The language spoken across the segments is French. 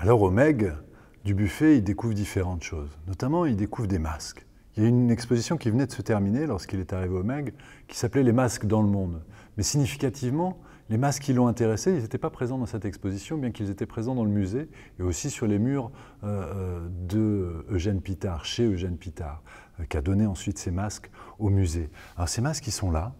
Alors au Meg, du buffet, il découvre différentes choses. Notamment, il découvre des masques. Il y a une exposition qui venait de se terminer lorsqu'il est arrivé au Meg, qui s'appelait Les masques dans le monde. Mais significativement, les masques qui l'ont intéressé, ils n'étaient pas présents dans cette exposition, bien qu'ils étaient présents dans le musée et aussi sur les murs euh, euh, de Eugène Pitard, chez Eugène Pitard, euh, qui a donné ensuite ces masques au musée. Alors ces masques, ils sont là.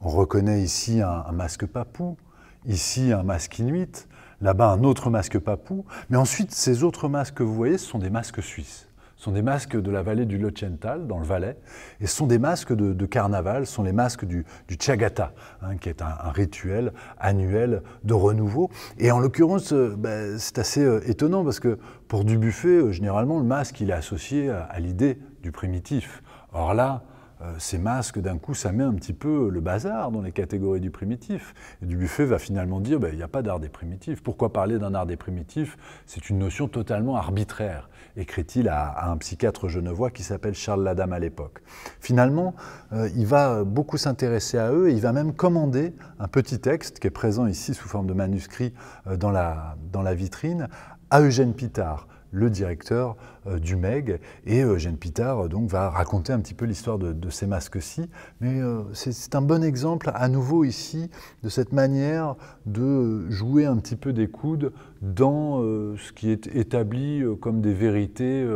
on reconnaît ici un, masque papou, ici un masque inuit, là-bas un autre masque papou. Mais ensuite, ces autres masques que vous voyez, ce sont des masques suisses. Ce sont des masques de la vallée du Lochental, dans le Valais, et ce sont des masques de, carnaval, ce sont les masques du, du Chagata, hein, qui est un, rituel annuel de renouveau. Et en l'occurrence, euh, bah, c'est assez euh, étonnant parce que pour Dubuffet, euh, généralement, le masque, il est associé à l'idée du primitif. Or là, euh, ces masques, d'un coup, ça met un petit peu le bazar dans les catégories du primitif. Et Dubuffet va finalement dire, ben, il n'y a pas d'art des primitifs. Pourquoi parler d'un art des primitifs C'est une notion totalement arbitraire, écrit-il à, un psychiatre genevois qui s'appelle Charles Ladame à l'époque. Finalement, euh, il va beaucoup s'intéresser à eux et il va même commander un petit texte qui est présent ici sous forme de manuscrit euh, dans la vitrine à Eugène Pitard le directeur euh, du MEG. Et Eugène Jeanne Pitard euh, donc, va raconter un petit peu l'histoire de, ces masques-ci. Mais euh, c'est un bon exemple, à nouveau ici, de cette manière de jouer un petit peu des coudes dans ce qui est établi comme des vérités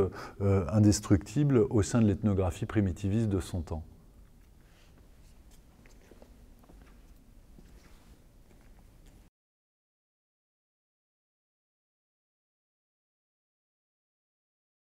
indestructibles au sein de l'ethnographie primitiviste de son temps.